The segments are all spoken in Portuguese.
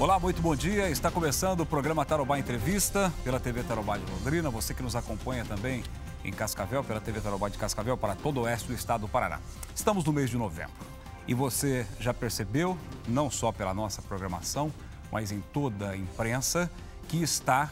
Olá, muito bom dia. Está começando o programa Tarobá Entrevista pela TV Tarobá de Londrina. Você que nos acompanha também em Cascavel, pela TV Tarobá de Cascavel, para todo o oeste do estado do Paraná. Estamos no mês de novembro e você já percebeu, não só pela nossa programação, mas em toda a imprensa, que está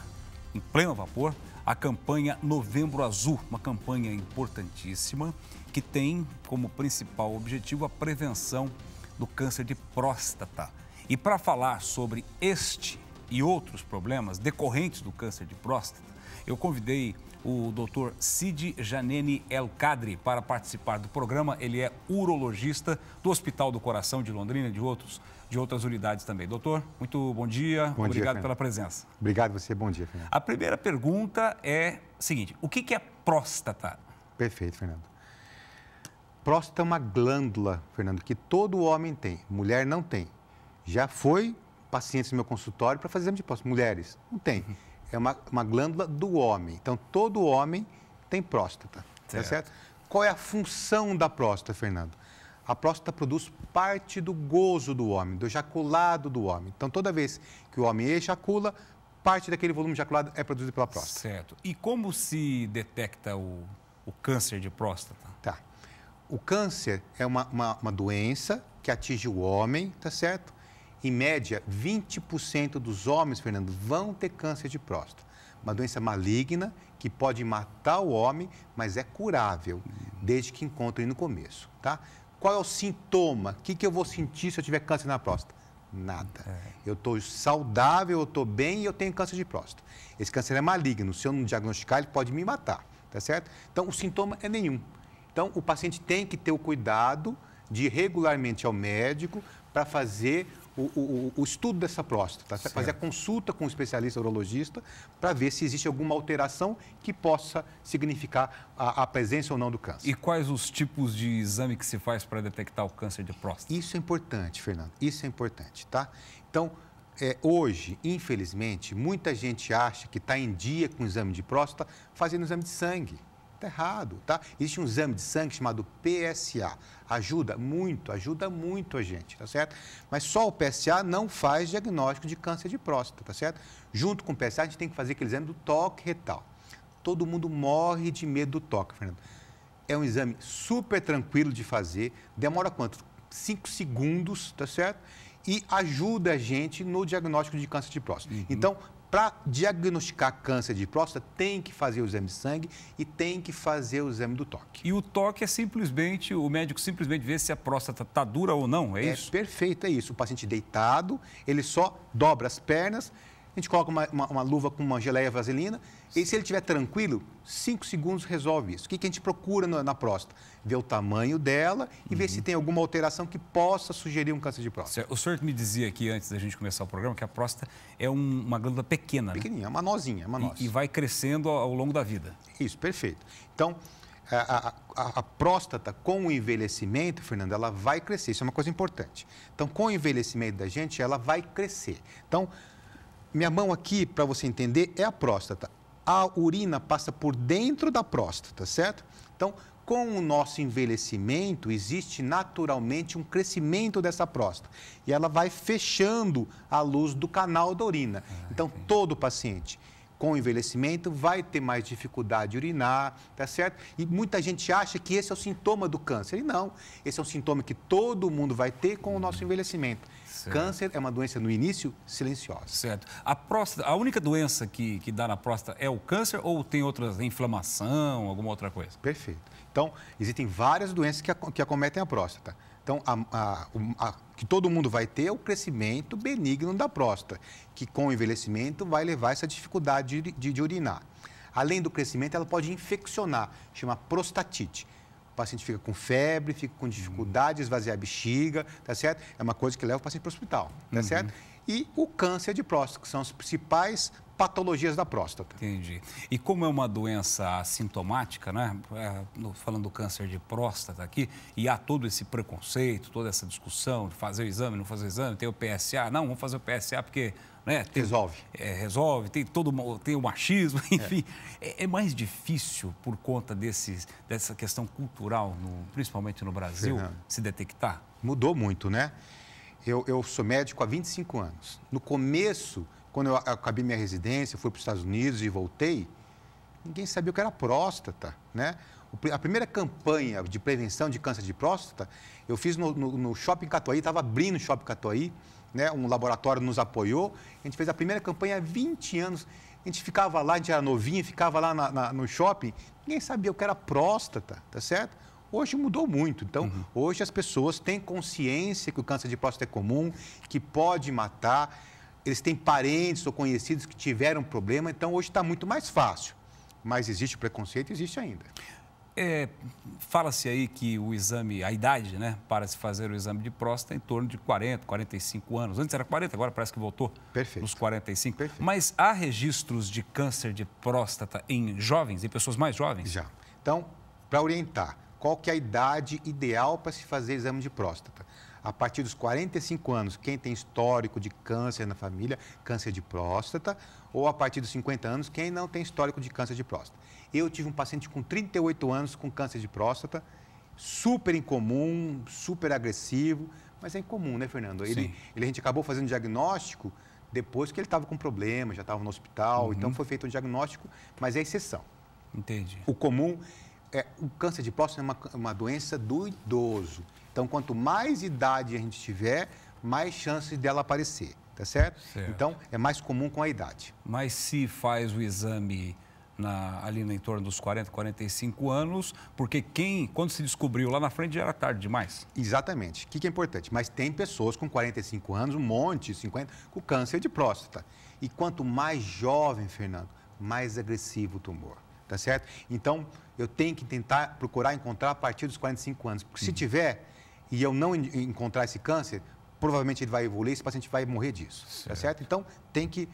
em pleno vapor a campanha Novembro Azul, uma campanha importantíssima que tem como principal objetivo a prevenção do câncer de próstata e para falar sobre este e outros problemas decorrentes do câncer de próstata, eu convidei o Dr. Cid Janene El Cadre para participar do programa. Ele é urologista do Hospital do Coração de Londrina e de, outros, de outras unidades também. Doutor, muito bom dia. Bom Obrigado dia, pela presença. Obrigado você. Bom dia, Fernando. A primeira pergunta é a seguinte: o que é próstata? Perfeito, Fernando. Próstata é uma glândula, Fernando, que todo homem tem, mulher não tem. Já foi pacientes no meu consultório para fazer exame de próstata. Mulheres, não tem. É uma, uma glândula do homem. Então, todo homem tem próstata. Tá certo. Tá certo? Qual é a função da próstata, Fernando? A próstata produz parte do gozo do homem, do ejaculado do homem. Então, toda vez que o homem ejacula, parte daquele volume ejaculado é produzido pela próstata. Certo. E como se detecta o, o câncer de próstata? Tá. O câncer é uma, uma, uma doença que atinge o homem, tá certo? Em média, 20% dos homens, Fernando, vão ter câncer de próstata. Uma doença maligna que pode matar o homem, mas é curável, desde que encontrem no começo, tá? Qual é o sintoma? O que, que eu vou sentir se eu tiver câncer na próstata? Nada. É. Eu estou saudável, eu estou bem e eu tenho câncer de próstata. Esse câncer é maligno. Se eu não diagnosticar, ele pode me matar, tá certo? Então, o sintoma é nenhum. Então, o paciente tem que ter o cuidado de ir regularmente ao médico para fazer o, o, o estudo dessa próstata, certo. fazer a consulta com o um especialista urologista para ver se existe alguma alteração que possa significar a, a, presença ou não do câncer. E quais os tipos de exame que se faz para detectar o câncer de próstata? Isso é importante, Fernando, isso é importante, tá? Então, é, hoje, infelizmente, muita gente acha que está em dia com o exame de próstata fazendo exame de sangue. Está errado, tá? Existe um exame de sangue chamado PSA. Ajuda muito, ajuda muito a gente, tá certo? Mas só o PSA não faz diagnóstico de câncer de próstata, tá certo? Junto com o PSA, a gente tem que fazer aquele exame do toque retal. Todo mundo morre de medo do toque, Fernando. É um exame super tranquilo de fazer, demora quanto? 5 segundos, tá certo? E ajuda a gente no diagnóstico de câncer de próstata. Uhum. Então, para diagnosticar câncer de próstata, tem que fazer o exame de sangue e tem que fazer o exame do toque. E o toque é simplesmente, o médico simplesmente vê se a próstata está dura ou não, é, é isso? É perfeito, é isso. O paciente deitado, ele só dobra as pernas, a gente coloca uma, uma, uma, luva com uma geleia vaselina e se ele estiver tranquilo, cinco segundos resolve isso. O que, que a gente procura na, na próstata? Ver o tamanho dela e uhum. ver se uhum. tem alguma alteração que possa sugerir um câncer de próstata. O senhor me dizia aqui antes da gente começar o programa que a próstata é um, uma glândula pequena, né? Pequenininha, né? uma nozinha, é uma noz. E, e, vai crescendo ao, longo da vida. Isso, perfeito. Então, a, a, a, próstata, com o envelhecimento, Fernando, ela vai crescer. Isso é uma coisa importante. Então, com o envelhecimento da gente, ela vai crescer. Então, minha mão aqui, para você entender, é a próstata. A urina passa por dentro da próstata, certo? Então, com o nosso envelhecimento, existe naturalmente um crescimento dessa próstata. E ela vai fechando a luz do canal da urina. Ah, então, entendi. todo paciente com o envelhecimento, vai ter mais dificuldade de urinar, tá certo? E muita gente acha que esse é o sintoma do câncer. E não, esse é um sintoma que todo mundo vai ter com o hum. nosso envelhecimento. Certo. Câncer é uma doença no início silenciosa. Certo. A próstata, a única doença que, que dá na próstata é o câncer ou tem outras, inflamação, alguma outra coisa? Perfeito. Então, existem várias doenças que, que acometem a próstata. Então, a, a, a, que todo mundo vai ter é o crescimento benigno da próstata, que com o envelhecimento vai levar essa dificuldade de, de, de urinar. Além do crescimento, ela pode infeccionar, chama prostatite. O paciente fica com febre, fica com dificuldade de esvaziar a bexiga, tá certo? É uma coisa que leva o paciente para o hospital, tá uhum. certo? e o câncer de próstata, que são as principais patologias da próstata. Entendi. E como é uma doença assintomática, né? É, falando do câncer de próstata aqui, e há todo esse preconceito, toda essa discussão de fazer o exame, não fazer o exame, tem o PSA, não, vamos fazer o PSA porque. Né, tem, resolve. É, resolve, tem todo tem o machismo, é. enfim. É. É, é, mais difícil por conta desses dessa questão cultural, no, principalmente no Brasil, Fernando. se detectar? Mudou muito, né? Eu, eu sou médico há 25 anos. No começo, quando eu acabei minha residência, fui para os Estados Unidos e voltei, ninguém sabia o que era próstata, né? A primeira campanha de prevenção de câncer de próstata, eu fiz no, no, no Shopping Catuaí, estava abrindo o Shopping Catuaí, né? um laboratório nos apoiou, a gente fez a primeira campanha há 20 anos, a gente ficava lá, a gente era novinho, ficava lá na, na, no shopping, ninguém sabia o que era próstata, tá certo? Hoje mudou muito. Então, uhum. hoje as pessoas têm consciência que o câncer de próstata é comum, que pode matar. Eles têm parentes ou conhecidos que tiveram problema. Então, hoje está muito mais fácil. Mas existe o preconceito, existe ainda. É, Fala-se aí que o exame, a idade, né, para se fazer o exame de próstata é em torno de 40, 45 anos. Antes era 40, agora parece que voltou Perfeito. nos 45. Perfeito. Mas há registros de câncer de próstata em jovens, em pessoas mais jovens? Já. Então, para orientar, qual que é a idade ideal para se fazer exame de próstata. A partir dos 45 anos, quem tem histórico de câncer na família, câncer de próstata, ou a partir dos 50 anos, quem não tem histórico de câncer de próstata. Eu tive um paciente com 38 anos com câncer de próstata, super incomum, super agressivo, mas é incomum, né, Fernando? Ele, ele a gente acabou fazendo diagnóstico depois que ele estava com problema, já estava no hospital, então uhum. então foi feito um diagnóstico, mas é exceção. Entendi. O comum é, o câncer de próstata é uma, uma doença do idoso. Então, quanto mais idade a gente tiver, mais chances dela aparecer, tá certo? certo? Então, é mais comum com a idade. Mas se faz o exame na, ali em torno dos 40, 45 anos, porque quem, quando se descobriu lá na frente, já era tarde demais. Exatamente. O que, que é importante? Mas tem pessoas com 45 anos, um monte, 50, com câncer de próstata. E quanto mais jovem, Fernando, mais agressivo o tumor tá certo? Então, eu tenho que tentar procurar encontrar a partir dos 45 anos, porque se uhum. tiver e eu não encontrar esse câncer, provavelmente ele vai evoluir, esse paciente vai morrer disso, tá certo. tá certo? Então, tem que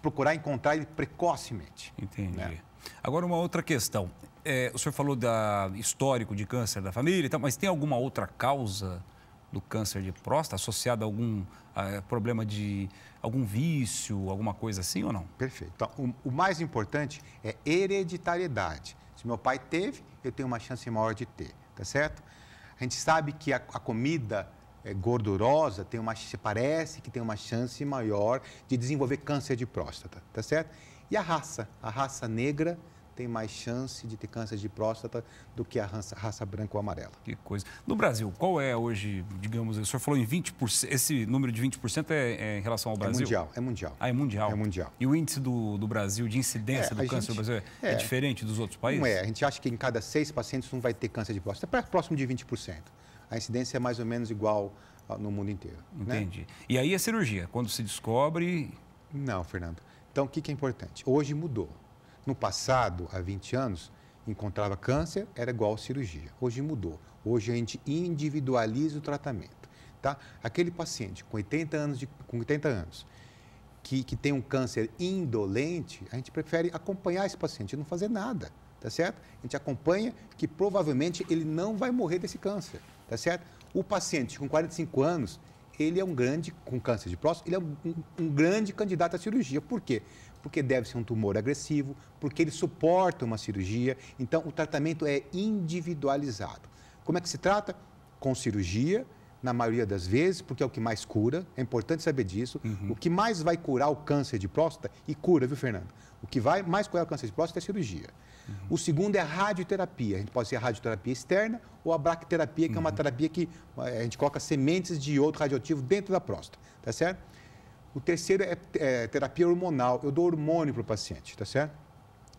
procurar encontrar ele precocemente. Entendi. Né? Agora, uma outra questão. É, o senhor falou da histórico de câncer da família e tal, mas tem alguma outra causa do câncer de próstata associado a algum a problema de algum vício, alguma coisa assim ou não? Perfeito. Então, o, o mais importante é hereditariedade. Se meu pai teve, eu tenho uma chance maior de ter, tá certo? A gente sabe que a, a comida é, gordurosa tem uma parece que tem uma chance maior de desenvolver câncer de próstata, tá certo? E a raça, a raça negra tem mais chance de ter câncer de próstata do que a raça, raça branca ou amarela. Que coisa. No Brasil, qual é hoje, digamos, o senhor falou em 20%, esse número de 20% é, é em relação ao é Brasil? É mundial, é mundial. Ah, é mundial? É mundial. E o índice do, do Brasil, de incidência é, do câncer gente, no Brasil, é, é, é, diferente dos outros países? Não é, a gente acha que em cada seis pacientes um vai ter câncer de próstata, é próximo de 20%. A incidência é mais ou menos igual ah, no mundo inteiro. Né? Entendi. Né? E aí a cirurgia, quando se descobre... Não, Fernando. Então, o que é importante? Hoje mudou. No passado, há 20 anos, encontrava câncer, era igual cirurgia. Hoje mudou. Hoje a gente individualiza o tratamento. Tá? Aquele paciente com 80 anos, de, com 80 anos que, que tem um câncer indolente, a gente prefere acompanhar esse paciente e não fazer nada. Tá certo? A gente acompanha que provavelmente ele não vai morrer desse câncer. Tá certo? O paciente com 45 anos, ele é um grande, com câncer de próstata, ele é um, um grande candidato à cirurgia. Por quê? porque deve ser um tumor agressivo, porque ele suporta uma cirurgia. Então, o tratamento é individualizado. Como é que se trata? Com cirurgia, na maioria das vezes, porque é o que mais cura, é importante saber disso. Uhum. O que mais vai curar o câncer de próstata, e cura, viu, Fernando? O que vai mais curar o câncer de próstata é a cirurgia. Uhum. O segundo é a radioterapia. A gente pode ser a radioterapia externa ou a bracterapia, que uhum. é uma uhum. terapia que eh, a gente coloca sementes de outro radioativo dentro da próstata, tá certo? O terceiro é, é terapia hormonal. Eu dou hormônio para o paciente, tá certo?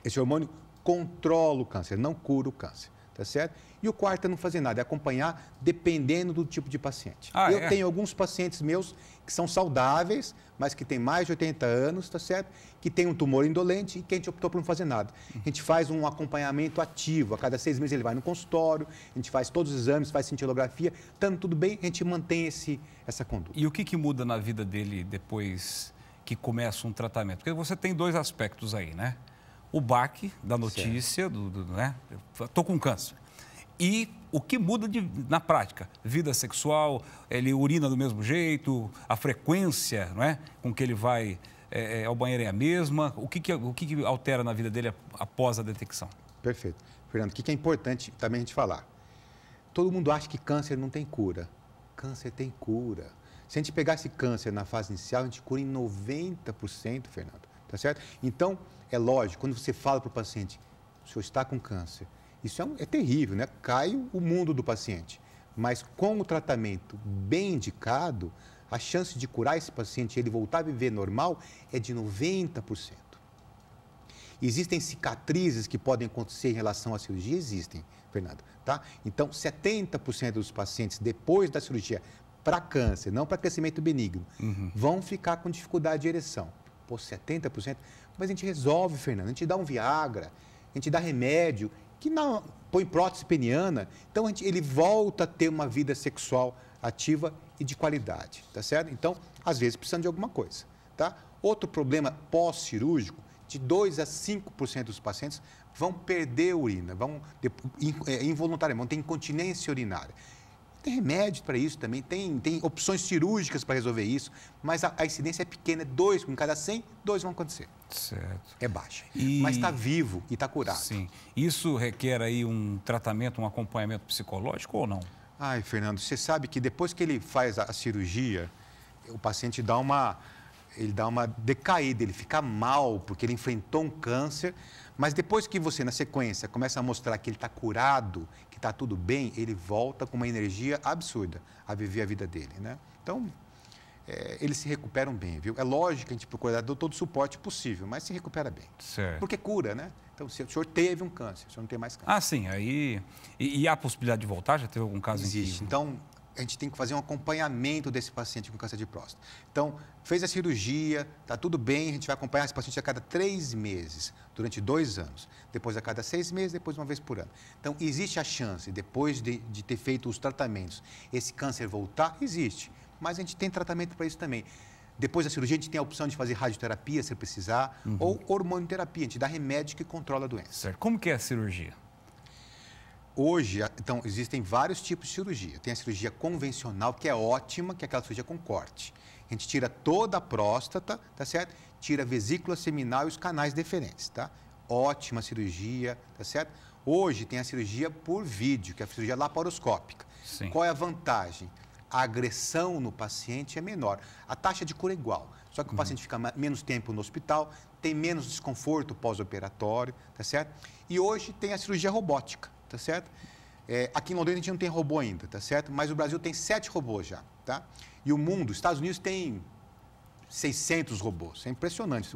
Esse hormônio controla o câncer, não cura o câncer tá certo? E o quarto é não fazer nada, é acompanhar dependendo do tipo de paciente. Ah, eu é? tenho alguns pacientes meus que são saudáveis, mas que têm mais de 80 anos, tá certo? Que tem um tumor indolente e que a gente optou por não fazer nada. A gente faz um acompanhamento ativo, a cada seis meses ele vai no consultório, a gente faz todos os exames, faz cintilografia, estando tudo bem, a gente mantém esse, essa conduta. E o que, que muda na vida dele depois que começa um tratamento? Porque você tem dois aspectos aí, né? o baque da notícia, do, do, né? Tô com câncer. E o que muda de, na prática? Vida sexual, ele urina do mesmo jeito, a frequência é? com que ele vai é, é, ao banheiro é a mesma. O que, que, o que, que altera na vida dele após a detecção? Perfeito. Fernando, o que é importante também a gente falar? Todo mundo acha que câncer não tem cura. Câncer tem cura. Se a gente pegasse câncer na fase inicial, a gente cura em 90%, Fernando. Tá certo? Então, é lógico, quando você fala para o paciente, o senhor está com câncer, isso é, um, é terrível, né? Cai o mundo do paciente. Mas com o tratamento bem indicado, a chance de curar esse paciente e ele voltar a viver normal é de 90%. Existem cicatrizes que podem acontecer em relação à cirurgia? Existem, Fernando. Tá? Então, 70% dos pacientes depois da cirurgia para câncer, não para crescimento benigno, uhum. vão ficar com dificuldade de ereção pô, 70%. Mas a gente resolve, Fernando. A gente dá um Viagra, a gente dá remédio, que não, põe prótese peniana. Então gente, ele volta a ter uma vida sexual ativa e de qualidade, tá certo? Então, às vezes precisando de alguma coisa, tá? Outro problema pós-cirúrgico, de 2 a 5% dos pacientes vão perder a urina, vão é, involuntariamente, vão ter incontinência urinária. Tem remédio para isso também, tem, tem opções cirúrgicas para resolver isso, mas a, a, incidência é pequena, é dois com cada 100, dois vão acontecer. Certo. É baixa. E... Mas está vivo e está curado. Sim. Isso requer aí um tratamento, um acompanhamento psicológico ou não? Ai, Fernando, você sabe que depois que ele faz a, a cirurgia, o paciente dá uma ele dá uma decaída, ele fica mal porque ele enfrentou um câncer, mas depois que você, na sequência, começa a mostrar que ele está curado, está tudo bem, ele volta com uma energia absurda a viver a vida dele, né? Então, é, eles se recuperam bem, viu? É lógico que a gente procura dar todo o suporte possível, mas se recupera bem. Certo. Porque cura, né? Então, se o senhor teve um câncer, o senhor não tem mais câncer. Ah, sim, aí... E, e há possibilidade de voltar? Já teve algum caso Existe. Em que... Então, a gente tem que fazer um acompanhamento desse paciente com câncer de próstata. Então, fez a cirurgia, está tudo bem, a gente vai acompanhar esse paciente a cada três meses, durante dois anos, depois a cada seis meses, depois uma vez por ano. Então, existe a chance, depois de, de ter feito os tratamentos, esse câncer voltar? Existe, mas a gente tem tratamento para isso também. Depois da cirurgia, a gente tem a opção de fazer radioterapia, se precisar, uhum. ou hormonoterapia, a gente dá remédio que controla a doença. Certo. Como que é a cirurgia? Hoje, então, existem vários tipos de cirurgia. Tem a cirurgia convencional, que é ótima, que é aquela cirurgia com corte. A gente tira toda a próstata, tá certo? Tira a vesícula seminal e os canais deferentes, tá? Ótima cirurgia, tá certo? Hoje tem a cirurgia por vídeo, que é a cirurgia laparoscópica. Sim. Qual é a vantagem? A agressão no paciente é menor. A taxa de cura é igual, só que uhum. o paciente fica menos tempo no hospital, tem menos desconforto pós-operatório, tá certo? E hoje tem a cirurgia robótica tá certo? É, aqui em Londrina a gente não tem robô ainda, tá certo? Mas o Brasil tem sete robôs já, tá? E o mundo, os Estados Unidos tem 600 robôs. É impressionante.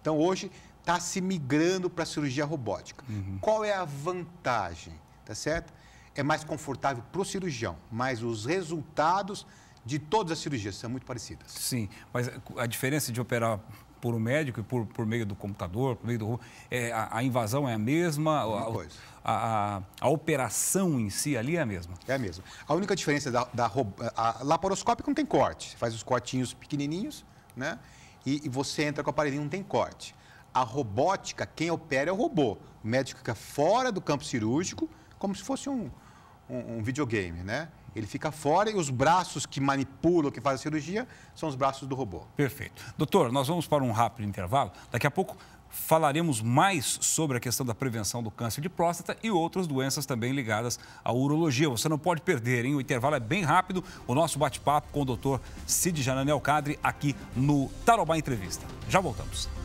Então hoje está se migrando para a cirurgia robótica. Uhum. Qual é a vantagem, tá certo? É mais confortável para o cirurgião, mas os resultados de todas as cirurgias são muito parecidas. Sim, mas a diferença de operar por um médico e por, por meio do computador, por meio do. É, a, a, invasão é a mesma? É a, coisa. A, a, a, operação em si ali é a mesma? É a mesma. A única diferença da, da a laparoscópica é não tem corte. Você faz os cortinhos pequenininhos, né? E, e você entra com o aparelhinho, não tem corte. A robótica, quem opera é o robô. O médico fica fora do campo cirúrgico, como se fosse um, um, um videogame, né? ele fica fora e os braços que manipulam, que fazem a cirurgia, são os braços do robô. Perfeito. Doutor, nós vamos para um rápido intervalo. Daqui a pouco falaremos mais sobre a questão da prevenção do câncer de próstata e outras doenças também ligadas à urologia. Você não pode perder, hein? O intervalo é bem rápido. O nosso bate-papo com o doutor Cid Jananel Cadre aqui no Tarobá Entrevista. Já voltamos.